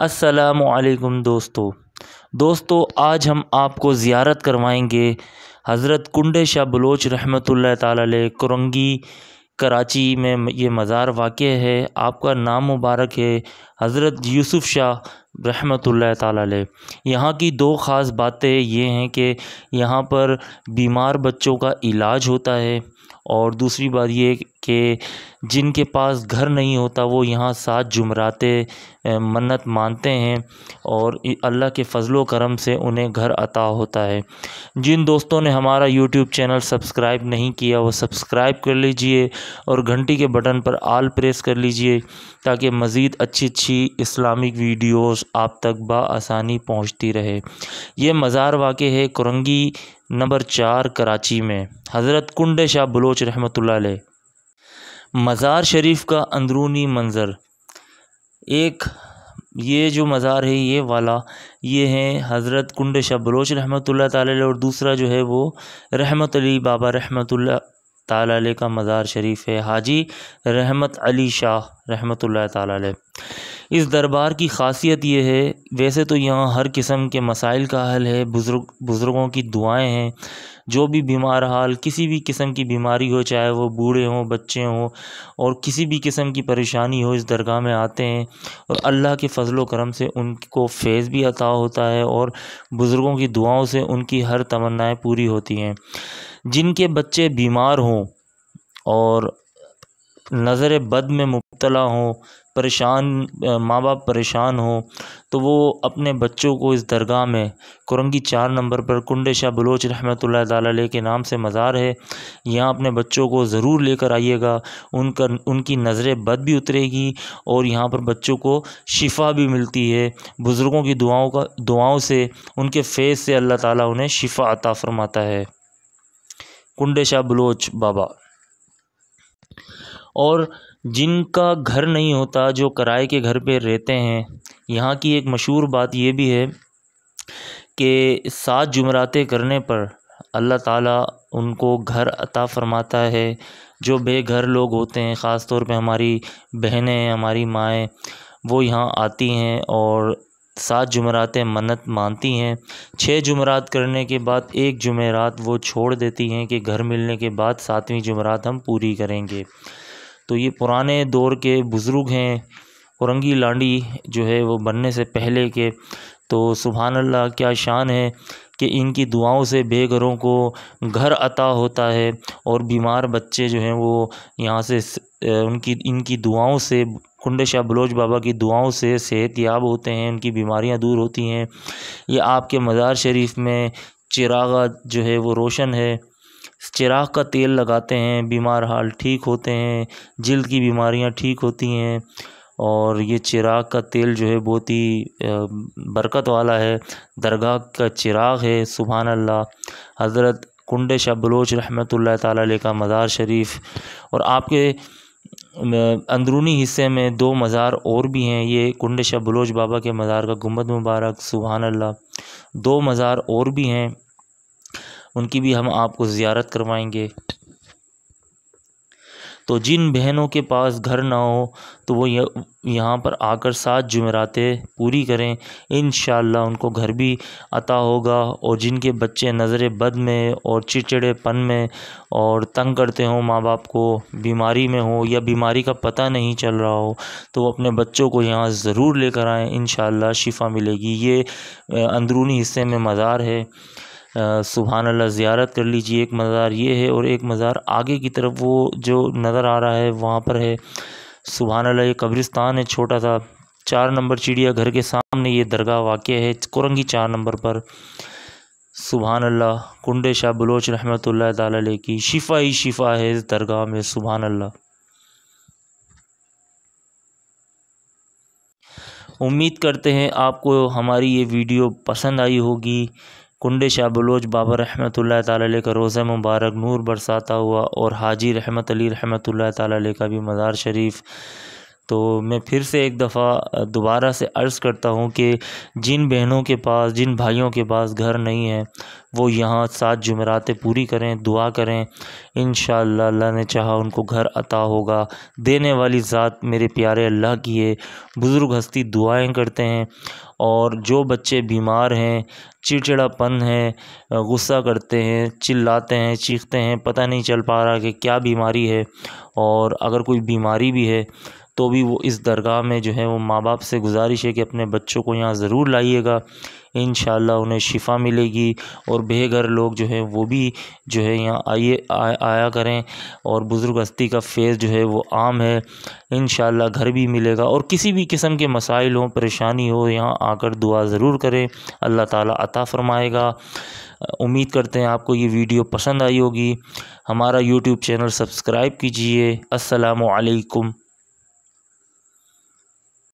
असलकुम दोस्तों दोस्तों आज हम आपको ज़ियारत करवाएंगे हज़रत कुंडे शाह बलोच रहमत तुरंगी कराची में ये मज़ार वाक़ है आपका नाम मुबारक है हज़रत यूसुफ़ शाह रहमत ताली यहाँ की दो ख़ास बातें ये हैं कि यहाँ पर बीमार बच्चों का इलाज होता है और दूसरी बात ये कि जिनके पास घर नहीं होता वो यहाँ सात जुमराते मन्नत मानते हैं और अल्लाह के फ़जलो करम से उन्हें घर अता होता है जिन दोस्तों ने हमारा यूट्यूब चैनल सब्सक्राइब नहीं किया वो सब्सक्राइब कर लीजिए और घंटी के बटन पर आल प्रेस कर लीजिए ताकि मज़ीद अच्छी अच्छी अच्छी इस्लामिक वीडियोस आप तक आसानी पहुंचती रहे ये मज़ार वाक़ है कुरंगी नंबर चार कराची में हज़रत कुंड शाह बलोच रहमत मज़ार शरीफ का अंदरूनी मंज़र एक ये जो मज़ार है ये वाला ये हैं हज़रत कुंड शाह बलोच रहमत और दूसरा जो है वो रहमत अली बाबा रहमत ताल का मज़ार शरीफ है हाजी रहमत अली शाह रहमत ताल इस दरबार की ख़ासियत ये है वैसे तो यहाँ हर किस्म के मसाइल का हल है बुज़ुर्ग बुज़ुर्गों की दुआएं हैं जो भी बीमार हाल किसी भी किस्म की बीमारी हो चाहे वो बूढ़े हों बच्चे हों और किसी भी किस्म की परेशानी हो इस दरगाह में आते हैं और अल्लाह के फ़जल करम से उनको फैज़ भी अता होता है और बुज़ुर्गों की दुआओं से उनकी हर तमन्नाएँ पूरी होती हैं जिनके बच्चे बीमार हों और नज़र बद में मुबतला हों परेशान माँ बाप परेशान हों तो वो अपने बच्चों को इस दरगाह में कुरंगी चार नंबर पर कुंडे शाह बलोच रहमत ला के नाम से मज़ार है यहाँ अपने बच्चों को ज़रूर लेकर आइएगा उनका उनकी नज़र बद भी उतरेगी और यहाँ पर बच्चों को शिफा भी मिलती है बुज़ुर्गों की दुआओं का दुआओं से उनके फेस से अल्लाह ताली उन्हें शिफा अता फ़रमाता है कुंडे शाह बलोच बाबा और जिनका घर नहीं होता जो किराए के घर पे रहते हैं यहाँ की एक मशहूर बात ये भी है कि सात जुमराते करने पर अल्लाह ताला उनको घर अता फ़रमाता है जो बेघर लोग होते हैं ख़ास तौर पे हमारी बहनें हमारी माएँ वो यहाँ आती हैं और सात जुमरातें मन्नत मानती हैं छः जुमरात करने के बाद एक जुमेरात वो छोड़ देती हैं कि घर मिलने के बाद सातवीं जुमरात हम पूरी करेंगे तो ये पुराने दौर के बुज़ुर्ग हैं औरंगी लांडी जो है वो बनने से पहले के तो सुबहान अल्लाह क्या शान है कि इनकी दुआओं से बेघरों को घर अता होता है और बीमार बच्चे जो हैं वो यहाँ से उनकी इनकी दुआओं से कुंड शाह बलोच बाबा की दुआओं से सेहत याब होते हैं उनकी बीमारियां दूर होती हैं ये आपके मज़ार शरीफ में चिरागा जो है वो रोशन है चिराग का तेल लगाते हैं बीमार हाल ठीक होते हैं जल्द की बीमारियां ठीक होती हैं और ये चिराग का तेल जो है बहुत ही बरकत वाला है दरगाह का चिराग है सुबहान अल्लाह हज़रत कुंड शाह बलोच रहमत ताली का मज़ार शरीफ और आपके अंदरूनी हिस्से में दो मज़ार और भी हैं ये कुंड शाह बलोच बाबा के मज़ार का गुम्बद मुबारक सुबहान अल्लाह दो मज़ार और भी हैं उनकी भी हम आपको ज़्यारत करवाएंगे तो जिन बहनों के पास घर ना हो तो वो यहाँ पर आकर सात जुमेरातें पूरी करें इन उनको घर भी अता होगा और जिनके बच्चे नज़र बद में और चिड़चिड़ेपन में और तंग करते हों माँ बाप को बीमारी में हो या बीमारी का पता नहीं चल रहा हो तो वो अपने बच्चों को यहाँ ज़रूर लेकर आएँ इन शिफ़ा मिलेगी ये अंदरूनी हिस्से में मज़ार है सुबहान अल्लाह ज़्यारत कर लीजिए एक मज़ार ये है और एक मज़ार आगे की तरफ वो जो नज़र आ रहा है वहाँ पर है सुबहान अल्लाह ये कब्रिस्तान है छोटा सा चार नंबर चिड़िया घर के सामने ये दरगाह वाक़ है कुरंगी चार नंबर पर सुबहान अल्लाह कुंडे शाह बलोच रहमत ताली की शिफा ही शिफा है इस दरगाह में सुबहान अल्लाह उम्मीद करते हैं आपको हमारी ये वीडियो पसंद आई होगी कुंड शाह बलोच बाबा रहमत ताली का रोज़ा मुबारक नूर बरसाता हुआ और हाजी रहमत अली रहमत ताली का भी मज़ार शरीफ़ तो मैं फिर से एक दफ़ा दोबारा से अर्ज़ करता हूँ कि जिन बहनों के पास जिन भाइयों के पास घर नहीं है वो यहाँ सात जुमेरातें पूरी करें दुआ करें इन अल्लाह ने चाहा उनको घर अता होगा देने वाली ज़ात मेरे प्यारे अल्लाह की है बुज़ुर्ग हस्ती दुआएं करते हैं और जो बच्चे बीमार हैं चिड़चिड़ापन है गुस्सा करते हैं चिल्लाते हैं चीखते हैं पता नहीं चल पा रहा कि क्या बीमारी है और अगर कोई बीमारी भी है तो भी वो इस दरगाह में जो है वो माँ बाप से गुजारिश है कि अपने बच्चों को यहाँ ज़रूर लाइएगा इन उन्हें शिफा मिलेगी और बेघर लोग जो है वो भी जो है यहाँ आइए आया करें और बुज़ुर्ग हस्ती का फेज़ जो है वो आम है इन घर भी मिलेगा और किसी भी किस्म के मसाइल हों परेशानी हो यहाँ आकर दुआ ज़रूर करें अल्लाह ताला अता फ़रमाएगा उम्मीद करते हैं आपको ये वीडियो पसंद आई होगी हमारा यूट्यूब चैनल सब्सक्राइब कीजिए असलकम